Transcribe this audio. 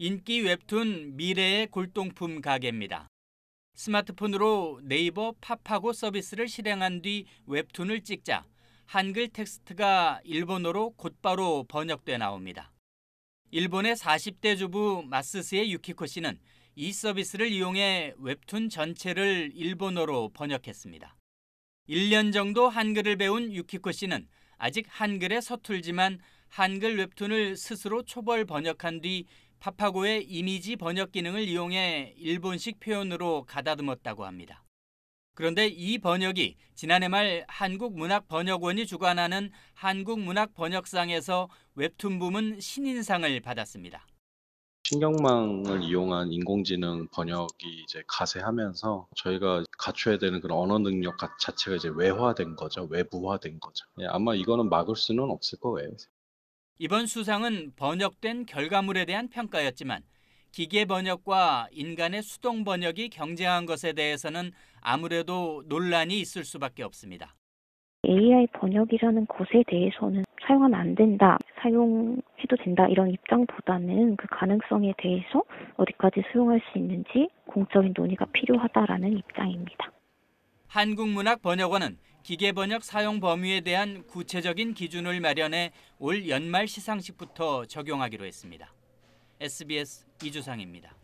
인기 웹툰 미래의 골동품 가게입니다. 스마트폰으로 네이버 팝하고 서비스를 실행한 뒤 웹툰을 찍자 한글 텍스트가 일본어로 곧바로 번역돼 나옵니다. 일본의 40대 주부 마스스의 유키코 씨는 이 서비스를 이용해 웹툰 전체를 일본어로 번역했습니다. 1년 정도 한글을 배운 유키코 씨는 아직 한글에 서툴지만 한글 웹툰을 스스로 초벌 번역한 뒤 파파고의 이미지 번역 기능을 이용해 일본식 표현으로 가다듬었다고 합니다. 그런데 이 번역이 지난해 말 한국문학번역원이 주관하는 한국문학번역상에서 웹툰 부문 신인상을 받았습니다. 신경망을 이용한 인공지능 번역이 이제 가세하면서 저희가 갖춰야 되는 그런 언어 능력 자체가 이제 외화된 거죠. 외부화된 거죠. 예, 아마 이거는 막을 수는 없을 거예요. 이번 수상은 번역된 결과물에 대한 평가였지만 기계 번역과 인간의 수동 번역이 경쟁한 것에 대해서는 아무래도 논란이 있을 수밖에 없습니다. AI 번역이라는 것에 대해서는 사용하면 안 된다, 사용해도 된다 이런 입장보다는 그 가능성에 대해서 어디까지 수용할 수 있는지 공적인 논의가 필요하다라는 입장입니다. 한국문학번역원은 기계 번역 사용 범위에 대한 구체적인 기준을 마련해 올 연말 시상식부터 적용하기로 했습니다. SBS 이주상입니다.